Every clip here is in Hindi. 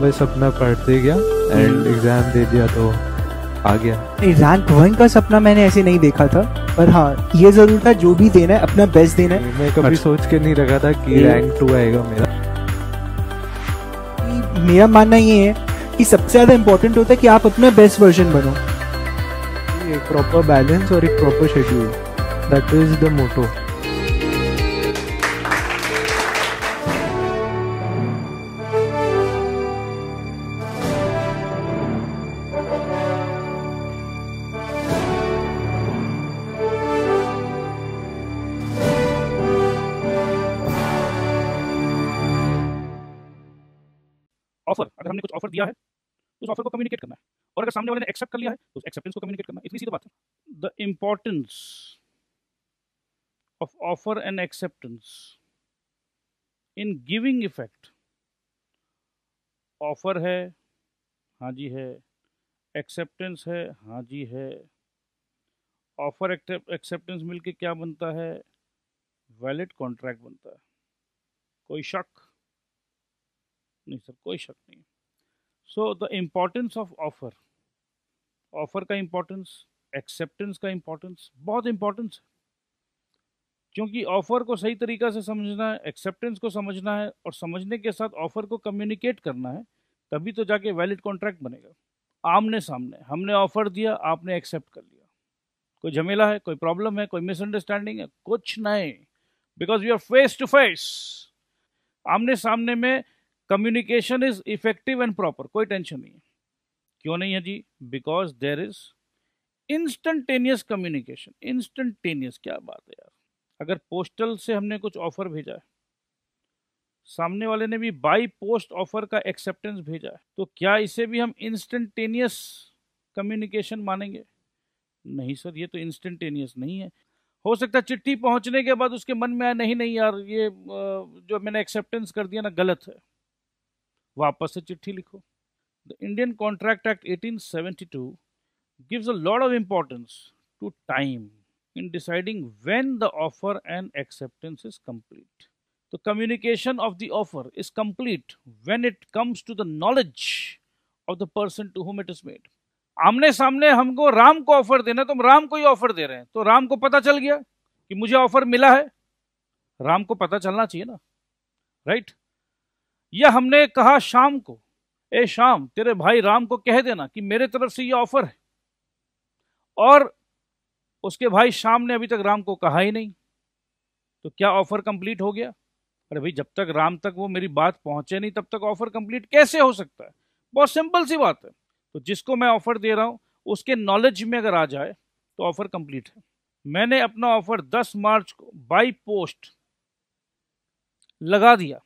बस अपना पढ़ते गया एंड एग्जाम हम्म। दे दिया तो आ गया रैंक वन का सपना मैंने ऐसे नहीं देखा था पर हाँ ये जरूर था जो भी देना है अपना बेस्ट देना है मैं कभी अच्छा। सोच के नहीं रखा था कि रैंक टू आएगा मेरा मेरा मानना ये है कि सबसे ज़्यादा इम्पोर्टेंट होता है कि आप अपना बेस्ट वर्जन बनो एक प्रॉपर बैलेंस और एक proper schedule that is the motto offer को कम्युनिकेट करना है और अगर सामने वाले ने एक्सेप्ट कर लिया है तो उस एक्सेप्टेंस को कम्युनिकेट करना है इतनी सीधी बात है the importance of offer and acceptance in giving effect offer है हाँ जी है एक्सेप्टेंस है हाँ जी है ऑफर एक्सेप्टेंस मिलके क्या बनता है वैलिड कॉन्ट्रैक्ट बनता है कोई शक नहीं सर कोई शक नहीं so the importance of offer offer का इम्पोर्टेंस एक्सेप्टेंस का इम्पोर्टेंस बहुत इम्पोर्टेंस क्योंकि ऑफर को सही तरीका से समझना है एक्सेप्टेंस को समझना है और समझने के साथ ऑफर को कम्युनिकेट करना है तभी तो जाके वैलिड कॉन्ट्रैक्ट बनेगा आमने सामने हमने ऑफर दिया आपने एक्सेप्ट कर लिया कोई झमेला है कोई प्रॉब्लम है कोई मिसअंडरस्टैंडिंग है कुछ नहीं because you are face to face आमने सामने में communication is effective and proper कोई टेंशन नहीं है क्यों नहीं है जी because there is instantaneous communication instantaneous क्या बात है यार अगर पोस्टल से हमने कुछ ऑफर भेजा है सामने वाले ने भी बाई पोस्ट ऑफर का एक्सेप्टेंस भेजा है तो क्या इसे भी हम इंस्टेंटेनियस कम्युनिकेशन मानेंगे नहीं सर ये तो इंस्टेंटेनियस नहीं है हो सकता चिट्ठी पहुंचने के बाद उसके मन में आया नहीं नहीं यार ये जो मैंने एक्सेप्टेंस कर दिया ना गलत है वापस से चिट्ठी लिखो the Indian contract act 1872 gives a lot of importance to time in deciding when the offer and acceptance is complete the communication of the offer is complete when it comes to the knowledge of the person to whom it is made आमने सामने हमको राम को ऑफर देना तो हम राम को ही ऑफर दे रहे हैं तो राम को पता चल गया कि मुझे ऑफर मिला है राम को पता चलना चाहिए ना राइट या हमने कहा शाम को ए शाम तेरे भाई राम को कह देना कि मेरे तरफ से ये ऑफर है और उसके भाई शाम ने अभी तक राम को कहा ही नहीं तो क्या ऑफर कंप्लीट हो गया अरे भाई जब तक राम तक वो मेरी बात पहुंचे नहीं तब तक ऑफर कंप्लीट कैसे हो सकता है बहुत सिंपल सी बात है तो जिसको मैं ऑफर दे रहा हूँ उसके नॉलेज में अगर आ जाए तो ऑफर कंप्लीट है मैंने अपना ऑफर 10 मार्च को बाई पोस्ट लगा दिया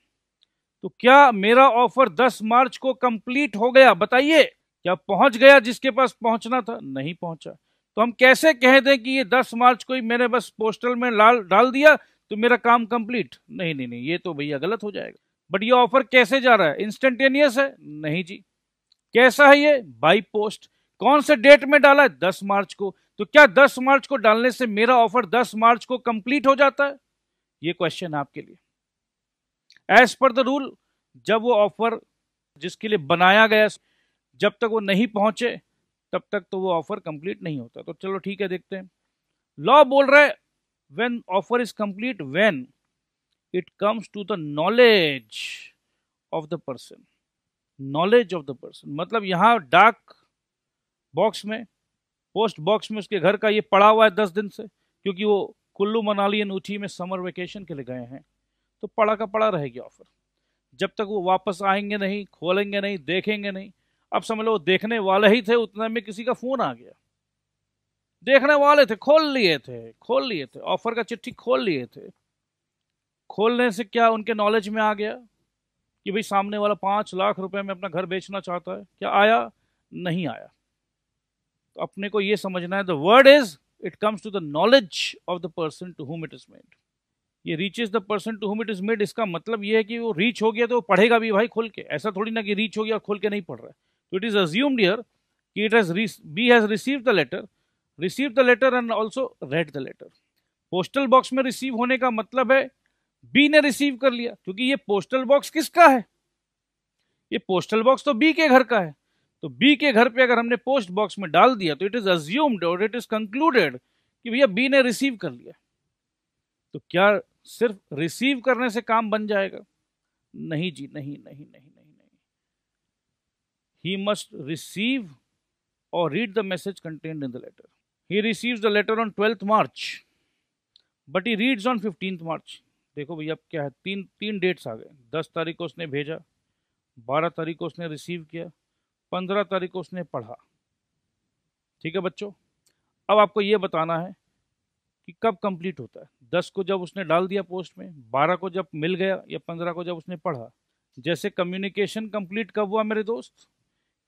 तो क्या मेरा ऑफर 10 मार्च को कंप्लीट हो गया बताइए क्या पहुंच गया जिसके पास पहुंचना था नहीं पहुंचा तो हम कैसे कह दें कि ये 10 मार्च को ही मैंने बस पोस्टल में लाल डाल दिया तो मेरा काम कंप्लीट नहीं नहीं नहीं ये तो भैया गलत हो जाएगा बट ये ऑफर कैसे जा रहा है इंस्टेंटेनियस है नहीं जी कैसा है ये बाई पोस्ट कौन से डेट में डाला है दस मार्च को तो क्या दस मार्च को डालने से मेरा ऑफर दस मार्च को कंप्लीट हो जाता है ये क्वेश्चन आपके लिए एज पर द रूल जब वो ऑफर जिसके लिए बनाया गया जब तक वो नहीं पहुंचे तब तक तो वो ऑफर कंप्लीट नहीं होता तो चलो ठीक है देखते हैं लॉ बोल रहा है when offer is complete when it comes to the knowledge of the person knowledge of the person मतलब यहाँ डाक बॉक्स में पोस्ट बॉक्स में उसके घर का ये पड़ा हुआ है दस दिन से क्योंकि वो कुल्लू मनाली एन ऊंची में समर वेकेशन के लिए गए हैं तो पड़ा का पड़ा रहेगी ऑफर जब तक वो वापस आएंगे नहीं खोलेंगे नहीं देखेंगे नहीं अब समझ लो देखने वाले ही थे उतने में किसी का फोन आ गया देखने वाले थे खोल लिए थे खोल लिए थे ऑफर का चिट्ठी खोल लिए थे खोलने से क्या उनके नॉलेज में आ गया कि भाई सामने वाला पांच लाख रुपए में अपना घर बेचना चाहता है क्या आया नहीं आया तो अपने को ये समझना है the word is it comes to the knowledge of the person to whom it is made ये reach is the person to whom it is made इसका मतलब ये है कि वो रीच हो गया तो वो पढ़ेगा भी भाई खोल के ऐसा थोड़ी ना कि रीच हो गया और खोल के नहीं पढ़ रहा है तो इट इज अज्यूम्ड ईयर कि it has be has receive the letter receive the letter and also read the letter postal box में रिसीव होने का मतलब है बी ने रिसीव कर लिया क्योंकि ये पोस्टल बॉक्स किसका है ये पोस्टल बॉक्स तो बी के घर का है तो बी के घर पे अगर हमने पोस्ट बॉक्स में डाल दिया तो इट इज अज्यूम्ड और इट इज कंक्लूडेड कि भैया बी ने रिसीव कर लिया तो क्या सिर्फ रिसीव करने से काम बन जाएगा नहीं जी नहीं नहीं नहीं नहीं नहीं ही मस्ट रिसीव और read the message contain in the letter he receive the letter on twelfth March but he reads on fifteenth March देखो भैया अब क्या है तीन तीन डेट्स आ गए दस तारीख को उसने भेजा बारह तारीख को उसने रिसीव किया पंद्रह तारीख को उसने पढ़ा ठीक है बच्चों अब आपको ये बताना है कि कब कंप्लीट होता है दस को जब उसने डाल दिया पोस्ट में बारह को जब मिल गया या पंद्रह को जब उसने पढ़ा जैसे कम्युनिकेशन कंप्लीट कब हुआ मेरे दोस्त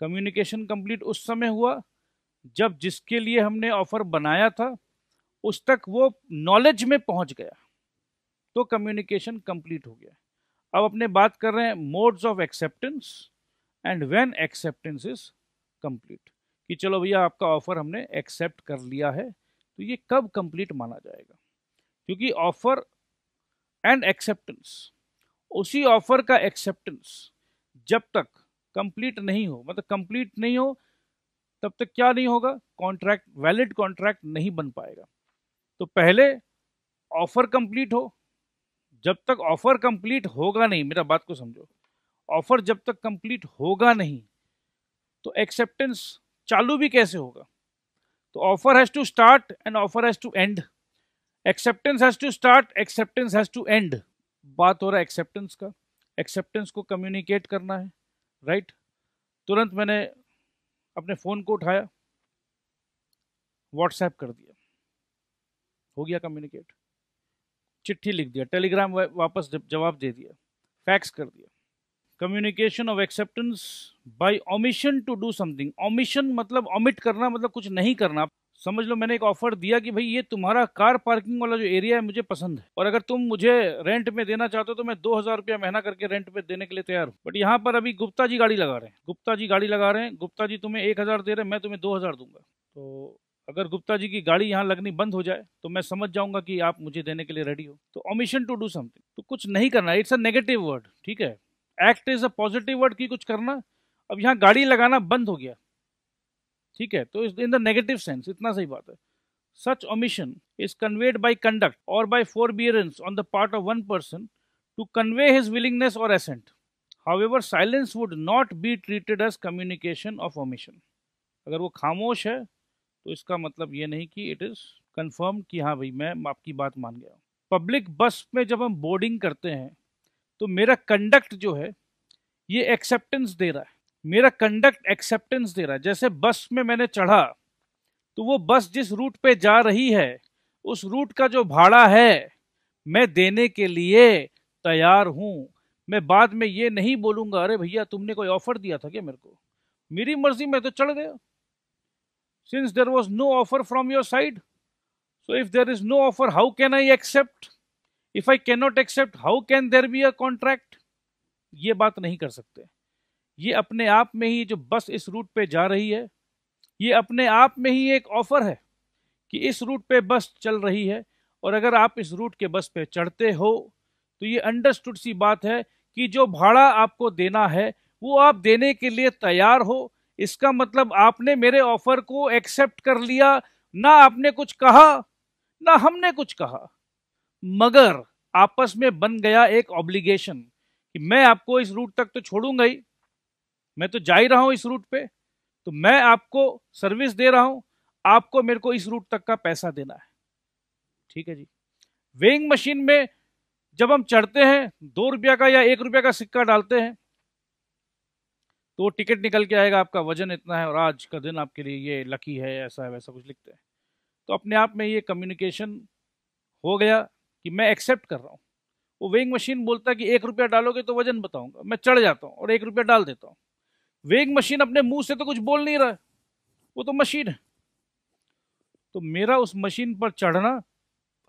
कम्युनिकेशन कंप्लीट उस समय हुआ जब जिसके लिए हमने ऑफर बनाया था उस तक वो नॉलेज में पहुंच गया तो कम्युनिकेशन कंप्लीट हो गया अब अपने बात कर रहे हैं modes of acceptance and when acceptance is complete कि चलो भैया आपका ऑफर हमने एक्सेप्ट कर लिया है तो ये कब कंप्लीट माना जाएगा क्योंकि ऑफर एंड एक्सेप्टेंस उसी ऑफर का एक्सेप्टेंस जब तक कंप्लीट नहीं हो मतलब कंप्लीट नहीं हो तब तक क्या नहीं होगा कॉन्ट्रैक्ट वैलिड कॉन्ट्रैक्ट नहीं बन पाएगा तो पहले ऑफर कंप्लीट हो जब तक ऑफर कंप्लीट होगा नहीं मेरा बात को समझो ऑफर जब तक कंप्लीट होगा नहीं तो एक्सेप्टेंस चालू भी कैसे होगा तो offer has to start and offer has to end acceptance has to start acceptance has to end बात हो रहा है एक्सेप्टेंस का एक्सेप्टेंस को कम्युनिकेट करना है राइट right? तुरंत मैंने अपने फ़ोन को उठाया व्हाट्सएप कर दिया हो गया कम्युनिकेट चिट्ठी लिख दिया टेलीग्राम वापस जवाब दे दिया फैक्स कर दिया communication of acceptance by omission to do something omission मतलब ओमिट करना मतलब कुछ नहीं करना समझ लो मैंने एक ऑफर दिया कि भाई ये तुम्हारा कार पार्किंग वाला जो एरिया है मुझे पसंद है और अगर तुम मुझे रेंट में देना चाहते हो तो मैं दो हजार रुपया महीना करके रेंट पे देने के लिए तैयार हूँ बट यहाँ पर अभी गुप्ता जी गाड़ी लगा रहे हैं गुप्ता जी गाड़ी लगा रहे हैं गुप्ता जी तुम्हें एक हजार दे रहे हैं मैं तुम्हें दो हजार दूंगा तो अगर गुप्ता जी की गाड़ी यहाँ लगनी बंद हो जाए तो मैं समझ जाऊंगा कि आप मुझे देने के लिए रेडी हो तो ओमिशन टू डू समथिंग तो कुछ नहीं करना इट्स अ नेगेटिव वर्ड ठीक है act is a positive word की कुछ करना अब यहाँ गाड़ी लगाना बंद हो गया ठीक है तो इन द नेगेटिव सेंस इतना सही बात है such omission is conveyed by conduct और by forbearance on the part of one person to convey his willingness और assent however silence would not be treated as communication of omission अगर वो खामोश है तो इसका मतलब ये नहीं कि इट इज़ कन्फर्म कि हाँ भाई मैं आपकी बात मान गया पब्लिक बस में जब हम बोर्डिंग करते हैं तो मेरा कंडक्ट जो है ये एक्सेप्टेंस दे रहा है मेरा कंडक्ट एक्सेप्टेंस दे रहा है जैसे बस में मैंने चढ़ा तो वो बस जिस रूट पे जा रही है उस रूट का जो भाड़ा है मैं देने के लिए तैयार हूँ मैं बाद में ये नहीं बोलूँगा अरे भैया तुमने कोई ऑफर दिया था क्या मेरे को मेरी मर्जी में तो चढ़ गया since there was no offer from your side so if there is no offer how can I accept if I can not accept how can there be a contract ये बात नहीं कर सकते ये अपने आप में ही जो बस इस रूट पे जा रही है ये अपने आप में ही एक ऑफर है कि इस रूट पे बस चल रही है और अगर आप इस रूट के बस पे चढ़ते हो तो ये अंडरस्टूड सी बात है कि जो भाड़ा आपको देना है वो आप देने के लिए तैयार हो इसका मतलब आपने मेरे ऑफर को एक्सेप्ट कर लिया ना आपने कुछ कहा ना हमने कुछ कहा मगर आपस में बन गया एक ऑब्लिगेशन कि मैं आपको इस रूट तक तो छोड़ूंगा ही मैं तो जा ही रहा हूं इस रूट पे तो मैं आपको सर्विस दे रहा हूं आपको मेरे को इस रूट तक का पैसा देना है ठीक है जी वेइंग मशीन में जब हम चढ़ते हैं दो रुपया का या एक रुपया का सिक्का डालते हैं तो टिकट निकल के आएगा आपका वजन इतना है और आज का दिन आपके लिए ये लकी है ऐसा है वैसा कुछ लिखते हैं तो अपने आप में ये कम्युनिकेशन हो गया कि मैं एक्सेप्ट कर रहा हूँ वो वेइंग मशीन बोलता है कि एक रुपया डालोगे तो वजन बताऊंगा मैं चढ़ जाता हूँ और एक रुपया डाल देता हूँ वेइंग मशीन अपने मुंह से तो कुछ बोल नहीं रहा वो तो मशीन है तो मेरा उस मशीन पर चढ़ना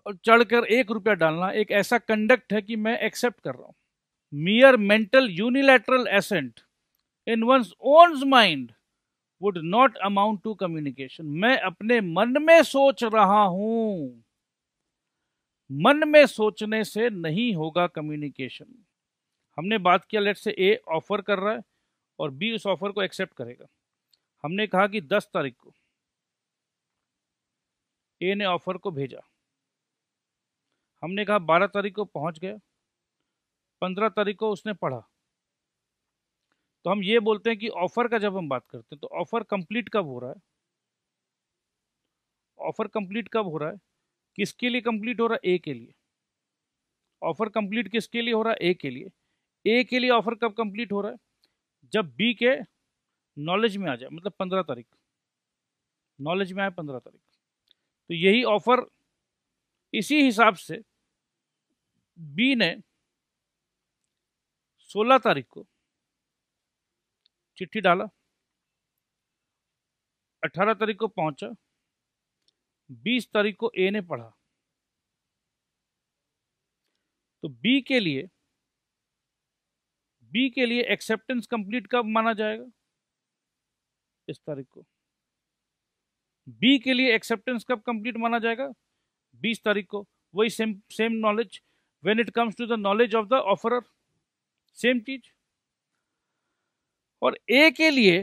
और चढ़कर एक रुपया डालना एक ऐसा कंडक्ट है कि मैं एक्सेप्ट कर रहा हूँ mere mental unilateral assent in one's own mind would not amount to communication मैं अपने मन में सोच रहा हूँ मन में सोचने से नहीं होगा कम्युनिकेशन हमने बात किया लेट से ए ऑफर कर रहा है और बी उस ऑफर को एक्सेप्ट करेगा हमने कहा कि 10 तारीख को ए ने ऑफर को भेजा हमने कहा 12 तारीख को पहुंच गया 15 तारीख को उसने पढ़ा तो हम ये बोलते हैं कि ऑफर का जब हम बात करते हैं तो ऑफर कंप्लीट कब हो रहा है ऑफर कंप्लीट कब हो रहा है किसके लिए कंप्लीट हो रहा है ए के लिए ऑफर कंप्लीट किसके लिए हो रहा है ए के लिए ए के लिए ऑफर कब कंप्लीट हो रहा है जब बी के नॉलेज में आ जाए मतलब पंद्रह तारीख नॉलेज में आए पंद्रह तारीख तो यही ऑफर इसी हिसाब से बी ने सोलह तारीख को चिट्ठी डाला अठारह तारीख को पहुंचा बीस तारीख को ए ने पढ़ा तो बी के लिए बी के लिए एक्सेप्टेंस कंप्लीट कब माना जाएगा इस तारीख को बी के लिए एक्सेप्टेंस कब कंप्लीट माना जाएगा बीस तारीख को वही same same knowledge when it comes to the knowledge of the offerer same चीज और ए के लिए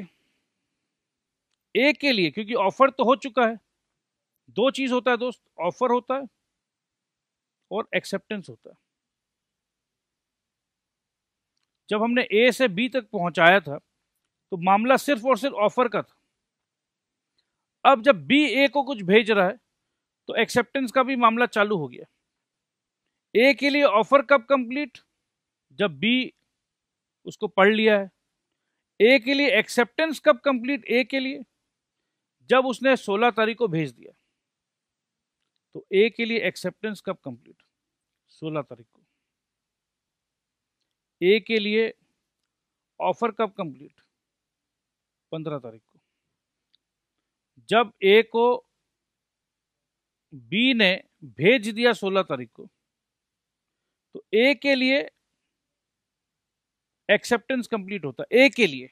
ए के लिए क्योंकि ऑफर तो हो चुका है दो चीज होता है दोस्त ऑफर होता है और एक्सेप्टेंस होता है जब हमने ए से बी तक पहुंचाया था तो मामला सिर्फ और सिर्फ ऑफर का था अब जब बी ए को कुछ भेज रहा है तो एक्सेप्टेंस का भी मामला चालू हो गया ए के लिए ऑफर कब कंप्लीट जब बी उसको पढ़ लिया है ए के लिए एक्सेप्टेंस कब कंप्लीट ए के लिए जब उसने 16 तारीख को भेज दिया तो ए के लिए एक्सेप्टेंस कब कंप्लीट 16 तारीख को ए के लिए ऑफर कब कंप्लीट 15 तारीख को जब ए को बी ने भेज दिया 16 तारीख को तो ए के लिए एक्सेप्टेंस कंप्लीट होता ए के लिए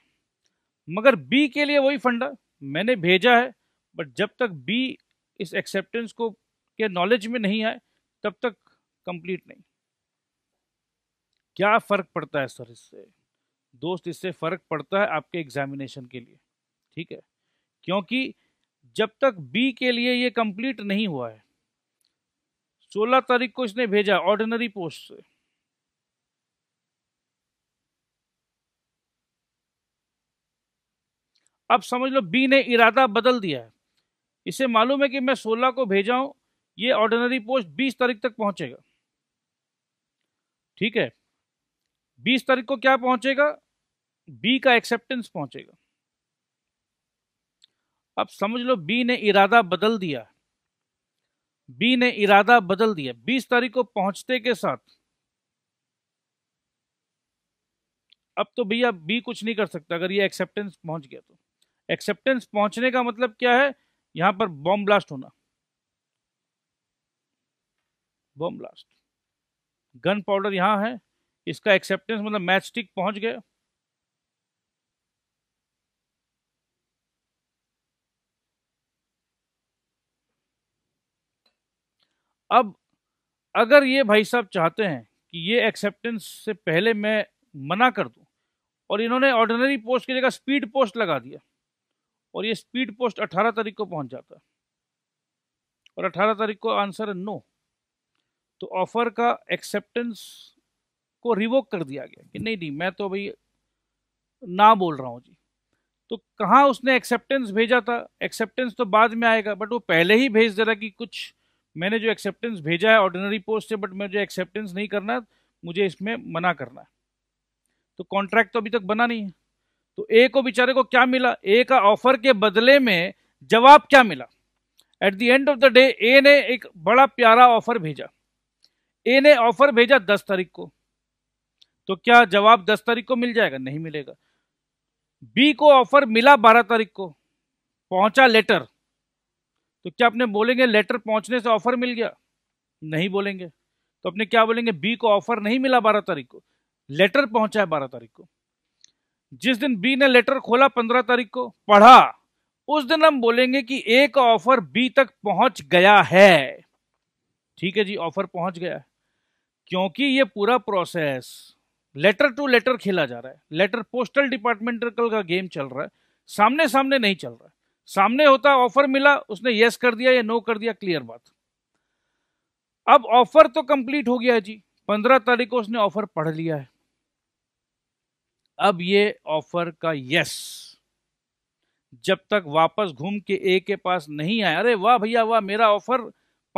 मगर बी के लिए वही फंडा मैंने भेजा है बट जब तक बी इस एक्सेप्टेंस को के नॉलेज में नहीं आए तब तक कंप्लीट नहीं क्या फ़र्क पड़ता है सर इससे दोस्त इससे फ़र्क पड़ता है आपके एग्जामिनेशन के लिए ठीक है क्योंकि जब तक बी के लिए ये कंप्लीट नहीं हुआ है 16 तारीख को इसने भेजा ऑर्डिनरी पोस्ट से अब समझ लो बी ने इरादा बदल दिया है इसे मालूम है कि मैं 16 को भेजा हूं ये ऑर्डिनरी पोस्ट 20 तारीख तक पहुंचेगा ठीक है 20 तारीख को क्या पहुंचेगा बी का एक्सेप्टेंस पहुंचेगा अब समझ लो बी ने इरादा बदल दिया बी ने इरादा बदल दिया 20 तारीख को पहुंचते के साथ अब तो भैया बी कुछ नहीं कर सकता अगर ये एक्सेप्टेंस पहुंच गया तो एक्सेप्टेंस पहुंचने का मतलब क्या है यहां पर बॉम्ब ब्लास्ट होना बम ब्लास्ट गन पाउडर यहां है इसका एक्सेप्टेंस मतलब मैच स्टिक पहुँच गया अब अगर ये भाई साहब चाहते हैं कि ये एक्सेप्टेंस से पहले मैं मना कर दूं और इन्होंने ऑर्डिनरी पोस्ट की जगह स्पीड पोस्ट लगा दिया और ये स्पीड पोस्ट 18 तारीख को पहुंच जाता है और 18 तारीख को आंसर है नो तो ऑफर का एक्सेप्टेंस को रिवोक कर दिया गया कि नहीं नहीं मैं तो भाई ना बोल रहा हूँ जी तो कहाँ उसने एक्सेप्टेंस भेजा था एक्सेप्टेंस तो बाद में आएगा बट वो पहले ही भेज दे रहा कि कुछ मैंने जो एक्सेप्टेंस भेजा है ऑर्डिनरी पोस्ट से बट मैं जो एक्सेप्टेंस नहीं करना मुझे इसमें मना करना है तो कॉन्ट्रैक्ट तो अभी तक बना नहीं है तो ए को बेचारे को क्या मिला ए का ऑफर के बदले में जवाब क्या मिला at the end of the day A ने एक बड़ा प्यारा ऑफर भेजा ए ने ऑफर भेजा दस तारीख को तो क्या जवाब दस तारीख को मिल जाएगा नहीं मिलेगा बी को ऑफर मिला बारह तारीख को पहुंचा लेटर तो क्या अपने बोलेंगे लेटर पहुंचने से ऑफर मिल गया नहीं बोलेंगे तो अपने क्या बोलेंगे बी को ऑफर नहीं मिला बारह तारीख को लेटर पहुंचा है बारह तारीख को जिस दिन बी ने लेटर खोला पंद्रह तारीख को पढ़ा उस दिन हम बोलेंगे कि ए का ऑफर बी तक पहुंच गया है ठीक है जी ऑफर पहुंच गया है क्योंकि ये पूरा प्रोसेस लेटर टू लेटर खेला जा रहा है लेटर पोस्टल डिपार्टमेंटल का गेम चल रहा है सामने सामने नहीं चल रहा है सामने होता ऑफर मिला उसने यस कर दिया या नो कर दिया क्लियर बात अब ऑफर तो कंप्लीट हो गया जी पंद्रह तारीख को उसने ऑफर पढ़ लिया है अब ये ऑफर का यस जब तक वापस घूम के ए के पास नहीं आया अरे वाह भैया वाह मेरा ऑफर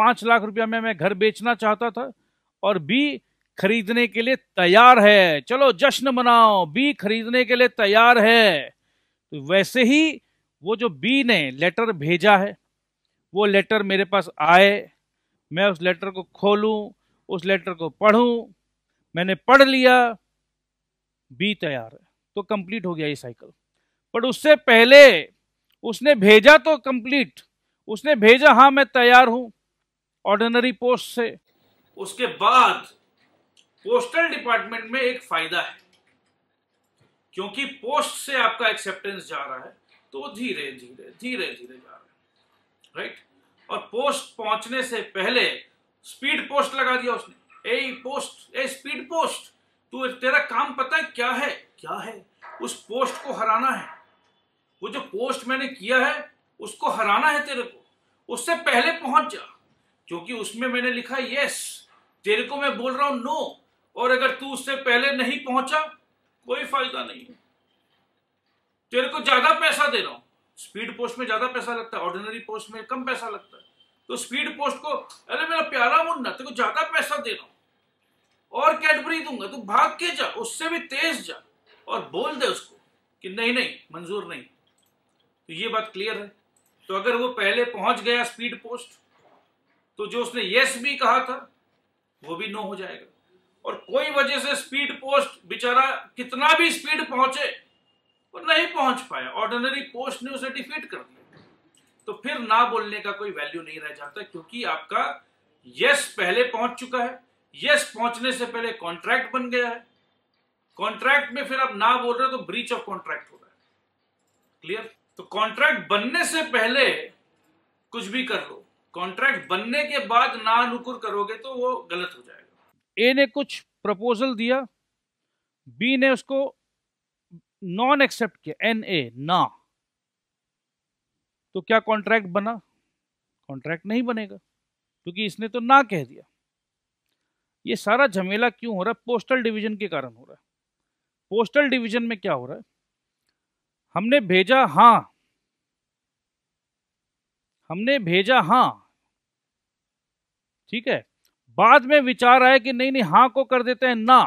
पांच लाख रुपया में मैं घर बेचना चाहता था और बी खरीदने के लिए तैयार है चलो जश्न मनाओ बी खरीदने के लिए तैयार है तो वैसे ही वो जो बी ने लेटर भेजा है वो लेटर मेरे पास आए मैं उस लेटर को खोलूं उस लेटर को पढ़ूं मैंने पढ़ लिया बी तैयार है तो कंप्लीट हो गया ये साइकिल पर उससे पहले उसने भेजा तो कंप्लीट उसने भेजा हाँ मैं तैयार हूं ऑर्डिनरी पोस्ट से उसके बाद पोस्टल डिपार्टमेंट में एक फायदा है क्योंकि पोस्ट से आपका एक्सेप्टेंस जा रहा है तो धीरे धीरे धीरे धीरे जा रहा है राइट और पोस्ट पहुंचने से पहले स्पीड पोस्ट लगा दिया उसने A post A speed post तू तेरा काम पता है क्या है क्या है उस पोस्ट को हराना है वो जो पोस्ट मैंने किया है उसको हराना है तेरे को उससे पहले पहुंच जा क्योंकि उसमें मैंने लिखा यस तेरे को मैं बोल रहा हूं नो और अगर तू उससे पहले नहीं पहुंचा कोई फायदा नहीं तेरे को ज्यादा पैसा दे रहा हूं स्पीड पोस्ट में ज्यादा पैसा लगता है ऑर्डिनरी पोस्ट में कम पैसा लगता है तो स्पीड पोस्ट को अरे मेरा प्यारा मुन्ना तेरे को ज्यादा पैसा दे रहा हूं और कैडबरी दूंगा तू भाग के जा उससे भी तेज जा और बोल दे उसको कि नहीं नहीं मंजूर नहीं तो ये बात क्लियर है तो अगर वो पहले पहुंच गया स्पीड पोस्ट तो जो उसने यस भी कहा था वो भी नो हो जाएगा और कोई वजह से स्पीड पोस्ट बेचारा कितना भी स्पीड पहुंचे वो नहीं पहुंच पाया ऑर्डिनरी पोस्ट ने उसे डिफीट कर दिया तो फिर ना बोलने का कोई वैल्यू नहीं रह जाता क्योंकि आपका यस पहले पहुंच चुका है यस पहुंचने से पहले कॉन्ट्रैक्ट बन गया है कॉन्ट्रैक्ट में फिर आप ना बोल रहे हो तो ब्रीच ऑफ कॉन्ट्रैक्ट हो रहा है क्लियर तो कॉन्ट्रैक्ट बनने से पहले कुछ भी कर लो कॉन्ट्रैक्ट बनने के बाद ना नुकुर करोगे तो वो गलत हो जाएगा ए ने कुछ प्रपोजल दिया बी ने उसको नॉन एक्सेप्ट किया एन ए ना तो क्या कॉन्ट्रैक्ट बना कॉन्ट्रैक्ट नहीं बनेगा क्योंकि इसने तो ना कह दिया ये सारा झमेला क्यों हो रहा है पोस्टल डिवीजन के कारण हो रहा है पोस्टल डिवीजन में क्या हो रहा है हमने भेजा हाँ हमने भेजा हाँ ठीक है बाद में विचार आए कि नहीं नहीं हां को कर देते हैं ना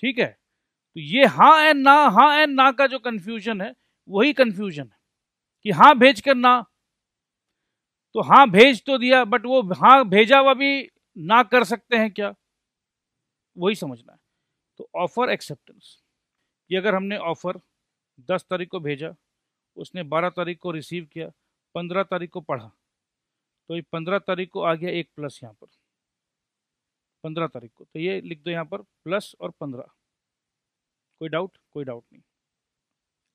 ठीक है तो ये हाँ एंड ना हाँ एंड ना का जो कंफ्यूजन है वही कंफ्यूजन है कि हाँ भेज कर ना तो हाँ भेज तो दिया बट वो हाँ भेजा हुआ भी ना कर सकते हैं क्या वही समझना है तो ऑफर एक्सेप्टेंस कि अगर हमने ऑफर 10 तारीख को भेजा उसने 12 तारीख को रिसीव किया 15 तारीख को पढ़ा तो ये पंद्रह तारीख को आ गया एक प्लस यहाँ पर पंद्रह तारीख को तो ये लिख दो यहाँ पर प्लस और पंद्रह कोई डाउट कोई डाउट नहीं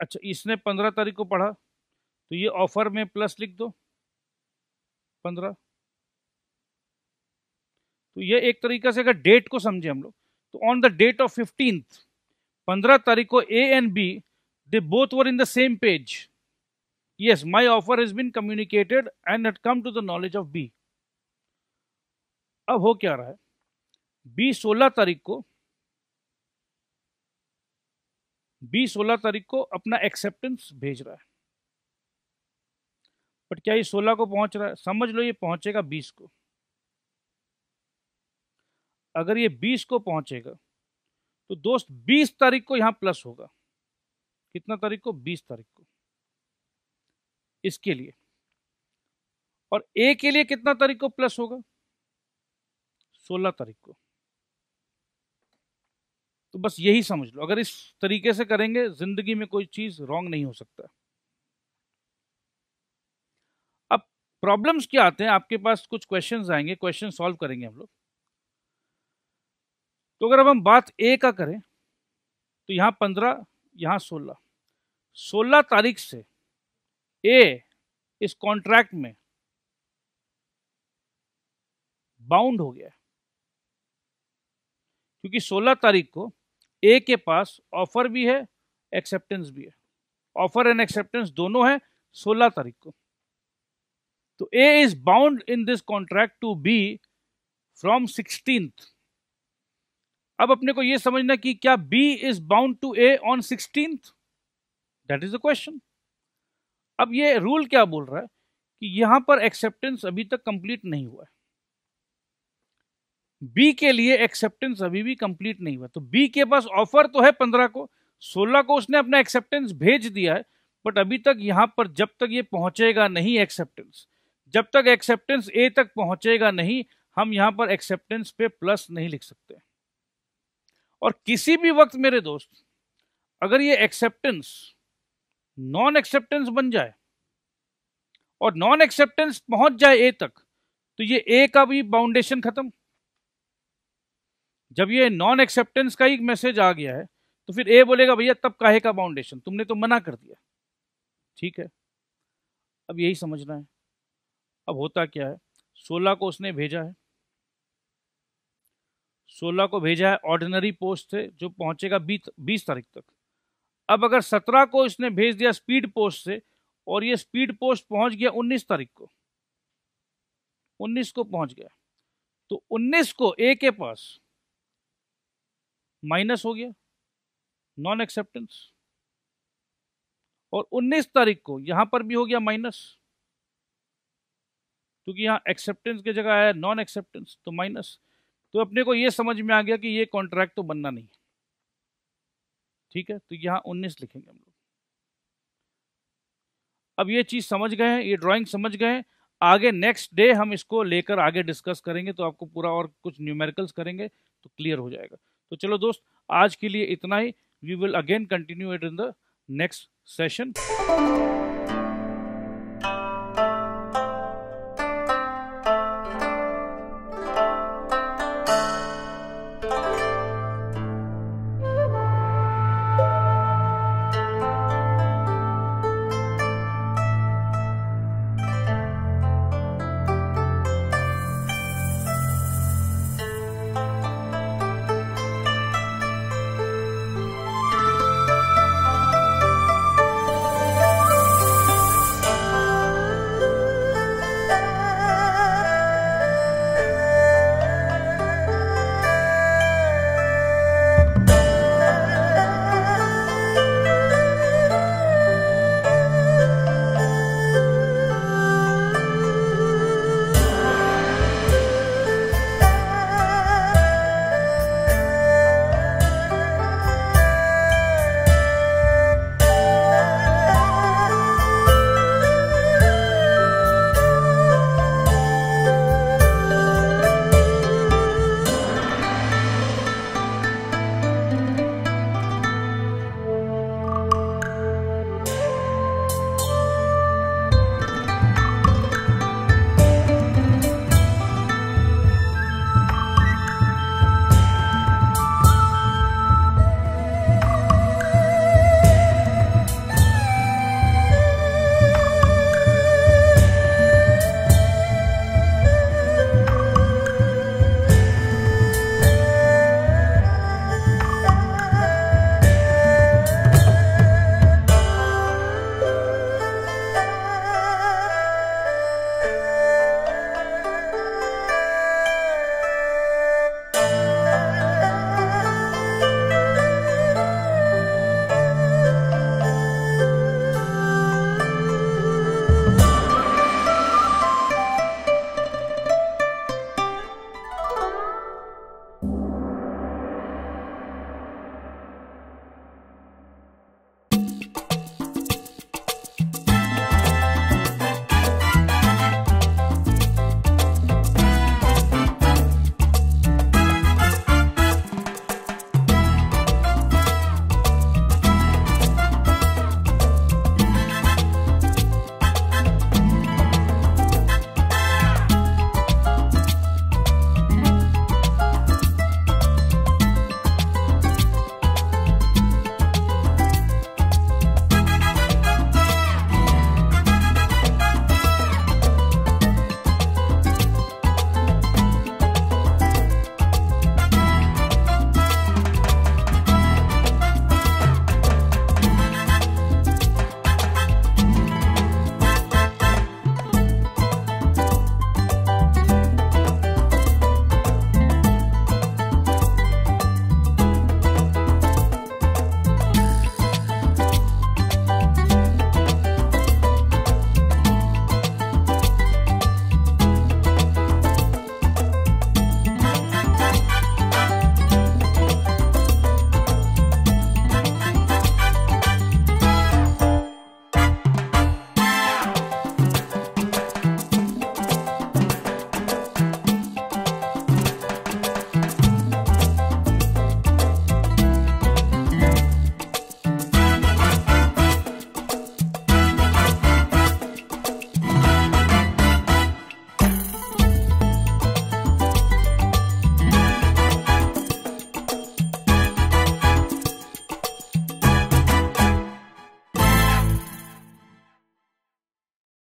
अच्छा इसने पंद्रह तारीख को पढ़ा तो ये ऑफर में प्लस लिख दो पंद्रह तो ये एक तरीका से अगर डेट को समझे हम लोग तो on the date of fifteenth पंद्रह तारीख को A and B they both were in the same page yes my offer has been communicated and had come to the knowledge of b अब हो क्या रहा है बी सोलह तारीख को बी सोलह तारीख को अपना एक्सेप्टेंस भेज रहा है बट क्या ये सोलह को पहुंच रहा है समझ लो ये पहुंचेगा बीस को अगर ये बीस को पहुंचेगा तो दोस्त बीस तारीख को यहां प्लस होगा कितना तारीख को बीस तारीख को इसके लिए और ए के लिए कितना तारीख को प्लस होगा सोलह तारीख को तो बस यही समझ लो अगर इस तरीके से करेंगे जिंदगी में कोई चीज रॉन्ग नहीं हो सकता अब प्रॉब्लम्स क्या आते हैं आपके पास कुछ क्वेश्चंस आएंगे क्वेश्चन सॉल्व करेंगे हम लोग तो अगर अब हम बात ए का करें तो यहां पंद्रह यहां सोलह सोलह तारीख से ए इस कॉन्ट्रैक्ट में बाउंड हो गया क्योंकि 16 तारीख को ए के पास ऑफर भी है एक्सेप्टेंस भी है ऑफर एंड एक्सेप्टेंस दोनों है 16 तारीख को तो A is bound in this contract to be from sixteen अब अपने को यह समझना कि क्या B is bound to A on sixteen that is the question अब ये रूल क्या बोल रहा है कि यहां पर एक्सेप्टेंस अभी तक कंप्लीट नहीं हुआ है बी के लिए एक्सेप्टेंस अभी भी कंप्लीट नहीं हुआ तो बी के पास ऑफर तो है पंद्रह को सोलह को उसने अपना एक्सेप्टेंस भेज दिया है बट अभी तक यहां पर जब तक ये पहुंचेगा नहीं एक्सेप्टेंस जब तक एक्सेप्टेंस ए तक पहुंचेगा नहीं हम यहां पर एक्सेप्टेंस पे प्लस नहीं लिख सकते और किसी भी वक्त मेरे दोस्त अगर ये एक्सेप्टेंस नॉन एक्सेप्टेंस बन जाए और नॉन एक्सेप्टेंस पहुंच जाए ए तक तो ये ए का भी बाउंडेशन खत्म जब ये नॉन एक्सेप्टेंस का ही मैसेज आ गया है तो फिर ए बोलेगा भैया तब काहे का बाउंडेशन तुमने तो मना कर दिया ठीक है अब यही समझना है अब होता क्या है सोलह को उसने भेजा है सोलह को भेजा है ऑर्डिनरी पोस्ट से जो पहुंचेगा बीस तारीख तक अब अगर सत्रह को इसने भेज दिया स्पीड पोस्ट से और ये स्पीड पोस्ट पहुंच गया उन्नीस तारीख को उन्नीस को पहुंच गया तो उन्नीस को ए के पास माइनस हो गया नॉन एक्सेप्टेंस और उन्नीस तारीख को यहां पर भी हो गया माइनस क्योंकि यहां एक्सेप्टेंस की जगह आया नॉन एक्सेप्टेंस तो माइनस तो अपने को यह समझ में आ गया कि यह कॉन्ट्रैक्ट तो बनना नहीं है ठीक है तो यहाँ उन्नीस लिखेंगे हम लोग अब ये चीज समझ गए हैं ये ड्राइंग समझ गए आगे नेक्स्ट डे हम इसको लेकर आगे डिस्कस करेंगे तो आपको पूरा और कुछ न्यूमेरिकल्स करेंगे तो क्लियर हो जाएगा तो चलो दोस्त आज के लिए इतना ही we will again continue it in the next session